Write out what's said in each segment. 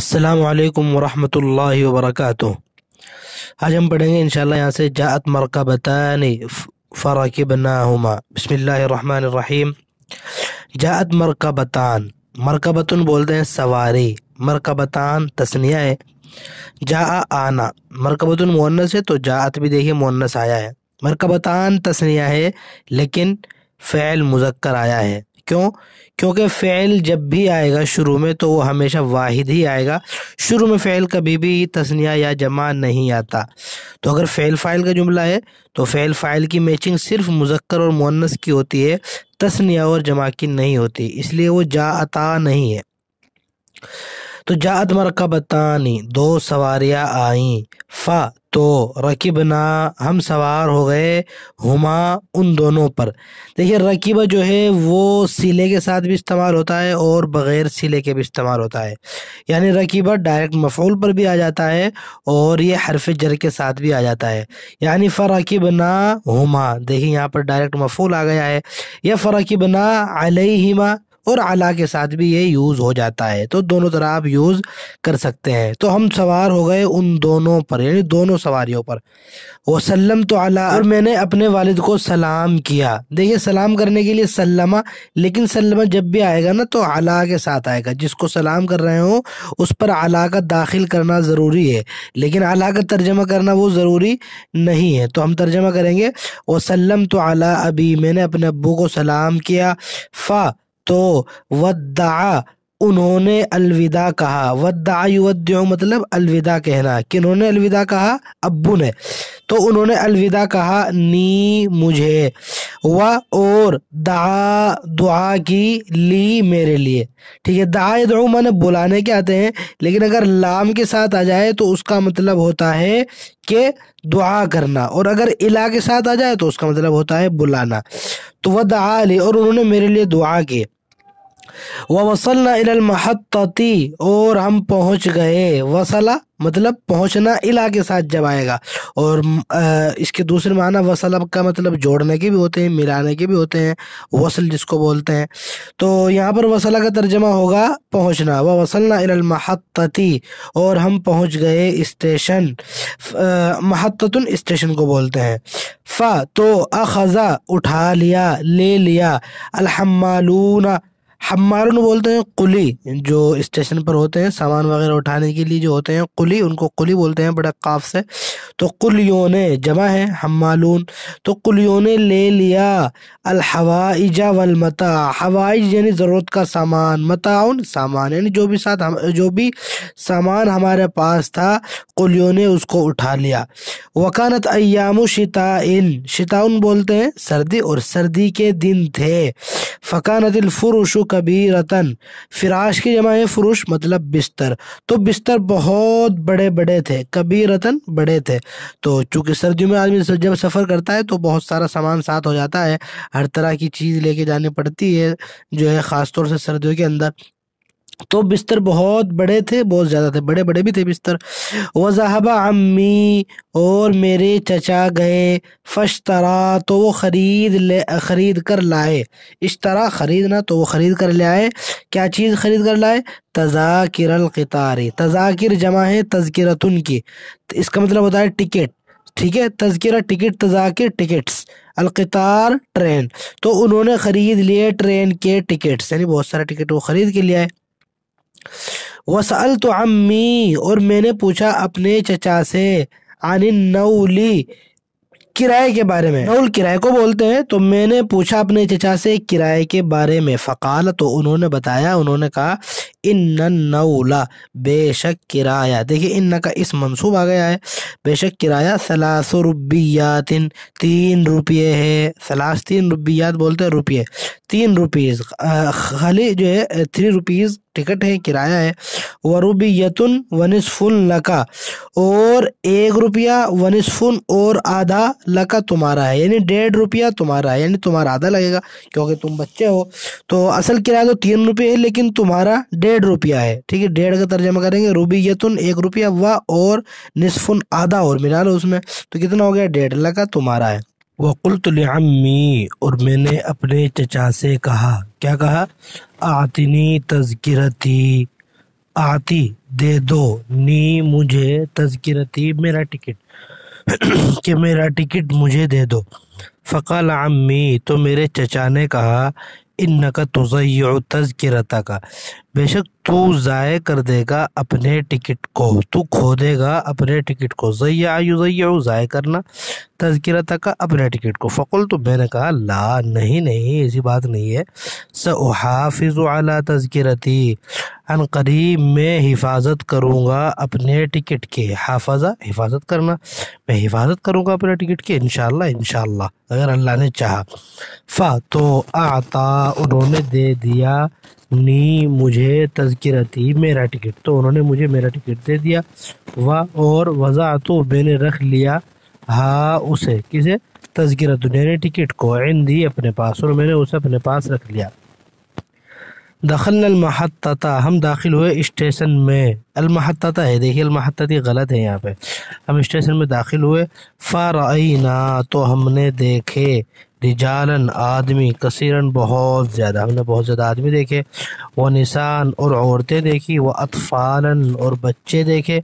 السلام علیکم ورحمۃ اللہ وبرکاتہ آج ہم پڑھیں گے انشاءاللہ یہاں سے جاعت مرکبتان فراکبناہما بسم اللہ الرحمن الرحیم جاعت مرکبتان مرکبتن بولتے ہیں سواری مرکبتان تسنیہ ہے جا آنا مرکبتن مونس ہے تو جاعت بھی دیکھیے مونس آیا ہے مرکبتان تسنیہ ہے لیکن فعل مذکر آیا ہے کیوں کیونکہ فعل جب بھی آئے گا شروع میں تو وہ ہمیشہ واحد ہی آئے گا شروع میں فعل کبھی بھی تسنیہ یا جمع نہیں آتا تو اگر فعل فائل کا جملہ ہے تو فعل فائل کی میچنگ صرف مذکر اور مونس کی ہوتی ہے تسنیہ اور جمع کی نہیں ہوتی اس لیے وہ جا اتا نہیں ہے تو جا مرکبتانی دو سواریاں آئیں فا تو رقیب نہ ہم سوار ہو گئے ہما ان دونوں پر دیکھیے رقیبہ جو ہے وہ سلے کے ساتھ بھی استعمال ہوتا ہے اور بغیر سلے کے بھی استعمال ہوتا ہے یعنی رقیبہ ڈائریکٹ مفعول پر بھی آ جاتا ہے اور یہ حرف جر کے ساتھ بھی آ جاتا ہے یعنی فرقبنا ہما دیکھیں یہاں پر ڈائریکٹ مفعول آ گیا ہے یا فرقبنا علیہما اور اعلیٰ کے ساتھ بھی یہ یوز ہو جاتا ہے تو دونوں طرح آپ یوز کر سکتے ہیں تو ہم سوار ہو گئے ان دونوں پر یعنی دونوں سواریوں پر وہ سلم تو اعلیٰ اور میں نے اپنے والد کو سلام کیا دیکھیے سلام کرنے کے لیے سلمہ لیکن سلمہ جب بھی آئے گا نا تو اعلیٰ کے ساتھ آئے گا جس کو سلام کر رہے ہوں اس پر اعلیٰ کا داخل کرنا ضروری ہے لیکن اعلیٰ کا ترجمہ کرنا وہ ضروری نہیں ہے تو ہم ترجمہ کریں گے وہ سلم تو اعلیٰ ابھی میں نے اپنے ابو کو سلام کیا فا تو ودعا انہوں نے الوداع کہا ودعا یوتو مطلب الوداع کہنا کہ انہوں نے الوداع کہا ابو نے تو انہوں نے الوداع کہا نی مجھے و اور دعا دعا کی لی میرے لیے ٹھیک ہے دعا دعو میں نے بلانے کے آتے ہیں لیکن اگر لام کے ساتھ آ جائے تو اس کا مطلب ہوتا ہے کہ دعا کرنا اور اگر الا کے ساتھ آ جائے تو اس کا مطلب ہوتا ہے بلانا تو وہ دعا لی اور انہوں نے میرے لیے دعا کی وسلم المحطتی اور ہم پہنچ گئے وسلا مطلب پہنچنا الہ کے ساتھ جب آئے گا اور اس کے دوسرے معنی وصل کا مطلب جوڑنے کے بھی ہوتے ہیں ملانے کے بھی ہوتے ہیں وصل جس کو بولتے ہیں تو یہاں پر وصلہ کا ترجمہ ہوگا پہنچنا وہ وسلم المحطتی اور ہم پہنچ گئے اسٹیشن محطتن اسٹیشن کو بولتے ہیں فا تو اخذا اٹھا لیا لے لیا الحمالون ہمارن بولتے ہیں قلی جو اسٹیشن پر ہوتے ہیں سامان وغیرہ اٹھانے کے لیے جو ہوتے ہیں قلی ان کو قلی بولتے ہیں بڑا قاف سے تو کلیوں نے جمع ہے ہمالون تو کلیوں نے لے لیا الحوائج والمتاع حوائج یعنی ضرورت کا سامان متعاون سامان یعنی جو بھی ساتھ جو بھی سامان ہمارے پاس تھا قلیوں نے اس کو اٹھا لیا وکانت ایام و شتائین بولتے ہیں سردی اور سردی کے دن تھے فقانت الفرش کبھی رتن فراش کی جمع فروش مطلب بستر تو بستر بہت بڑے بڑے تھے کبھی رتن بڑے تھے تو چونکہ سردیوں میں آدمی جب سفر کرتا ہے تو بہت سارا سامان ساتھ ہو جاتا ہے ہر طرح کی چیز لے کے جانی پڑتی ہے جو ہے خاص طور سے سردیوں کے اندر تو بستر بہت بڑے تھے بہت زیادہ تھے بڑے بڑے بھی تھے بستر وضحبہ امی اور میرے چچا گئے فشترا تو وہ خرید لے خرید کر لائے اشترا خریدنا تو وہ خرید کر لے آئے کیا چیز خرید کر لائے تذاکر القطاری تذاکر جمع ہے تذکرتن کی اس کا مطلب ہوتا ہے ٹکٹ ٹھیک ہے تذکرہ ٹکٹ تذاکر ٹکٹس القطار ٹرین تو انہوں نے خرید لیے ٹرین کے ٹکٹس یعنی بہت سارے ٹکٹ وہ خرید کے لے آئے وسأل تو امی اور میں نے پوچھا اپنے چچا سے عن نولی کرائے کے بارے میں نول کرائے کو بولتے ہیں تو میں نے پوچھا اپنے چچا سے کرائے کے بارے میں فقال تو انہوں نے بتایا انہوں نے کہا ان نولا بے شک کرایہ دیکھیں ان کا اس منصوب آ گیا ہے بے شک کرایہ سلاس و ربیات تین روپیے ہے سلاس تین ربیات بولتے ہیں روپیے تین روپیز خالی جو ہے تھری روپیز ٹکٹ ہے کرایہ ہے وروبیتن ربیتن لکا اور ایک روپیہ ونسفن اور آدھا لکا تمہارا ہے یعنی ڈیڑھ روپیہ تمہارا ہے یعنی تمہارا آدھا لگے گا کیونکہ تم بچے ہو تو اصل کرایہ تو تین روپئے ہے لیکن تمہارا ڈیڑھ ڈیڑھ روپیہ ہے ٹھیک ہے ڈیڑھ کا ترجمہ کریں گے روبی یتن ایک روپیہ و اور نصفن آدھا اور ملا لو اس میں تو کتنا ہو گیا ڈیڑھ لگا تمہارا ہے وَقُلْتُ لِعَمِّي اور میں نے اپنے چچا سے کہا کیا کہا آتنی تذکرتی آتی دے دو نی مجھے تذکرتی میرا ٹکٹ کہ میرا ٹکٹ مجھے دے دو فقال عمی تو میرے چچا نے کہا ان نکا تو ضعیٰ بے شک تو ضائع کر دے گا اپنے ٹکٹ کو تو کھو دے گا اپنے ٹکٹ کو ضعیٰ آئیو ضائع کرنا تذکر تا اپنے ٹکٹ کو فقل تو میں نے کہا لا نہیں نہیں ایسی بات نہیں ہے سو علی اعلیٰ تذکرتی ان قریب میں حفاظت کروں گا اپنے ٹکٹ کے حافظہ حفاظت کرنا میں حفاظت کروں گا اپنے ٹکٹ کے انشاءاللہ انشاءاللہ اگر اللہ نے چاہا فا تو آتا انہوں نے دے دیا نی مجھے تذکرتی میرا ٹکٹ تو انہوں نے مجھے میرا ٹکٹ دے دیا و اور وضع تو میں نے رکھ لیا ہاں اسے کسے تذکرت نے ٹکٹ کو عندی اپنے پاس اور میں نے اسے اپنے پاس رکھ لیا دخل المحتا ہم داخل ہوئے اسٹیشن میں المحتہ ہے دیکھیے المحطتی غلط ہے یہاں پہ ہم اسٹیشن میں داخل ہوئے فرعینہ تو ہم نے دیکھے رجالن آدمی کثیرن بہت زیادہ ہم نے بہت زیادہ آدمی دیکھے وہ نسان اور عورتیں دیکھی وہ اطفالن اور بچے دیکھے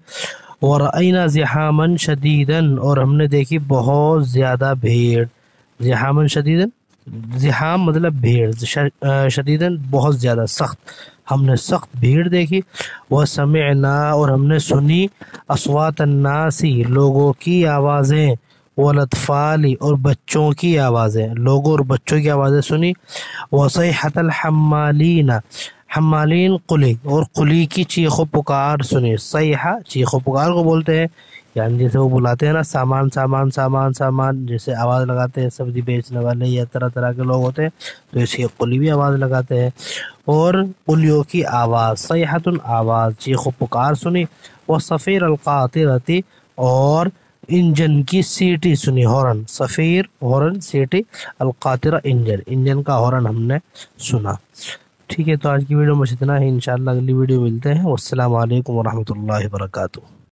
اور رعینہ ذہامن شدیداً اور ہم نے دیکھی بہت زیادہ بھیڑ ذہامن شدیداً مطلب بھیڑ شدید بہت زیادہ سخت ہم نے سخت بھیڑ دیکھی وہ سمعنا اور ہم نے سنی الناسی لوگوں کی آوازیں وہ اور بچوں کی آوازیں لوگوں اور بچوں کی آوازیں سنی وہ الحمالین حمالین قلی اور قلی کی چیخ و پکار سنی سیاح چیخ و پکار کو بولتے ہیں یعنی جیسے وہ بلاتے ہیں نا سامان سامان سامان سامان جیسے آواز لگاتے ہیں سبزی بیچنے والے یا طرح طرح کے لوگ ہوتے ہیں تو اس کی قلی بھی آواز لگاتے ہیں اور قلیوں کی آواز سیاحت آواز چیخ جی و پکار سنی وہ سفیر القاتر رہتی اور انجن کی سیٹی سنی ہورن سفیر ہورن سیٹی القاطرہ انجن انجن کا ہارن ہم نے سنا ٹھیک ہے تو آج کی ویڈیو مجھے اتنا ہی انشاءاللہ اگلی ویڈیو ملتے ہیں والسلام السلام علیکم ورحمۃ اللہ وبرکاتہ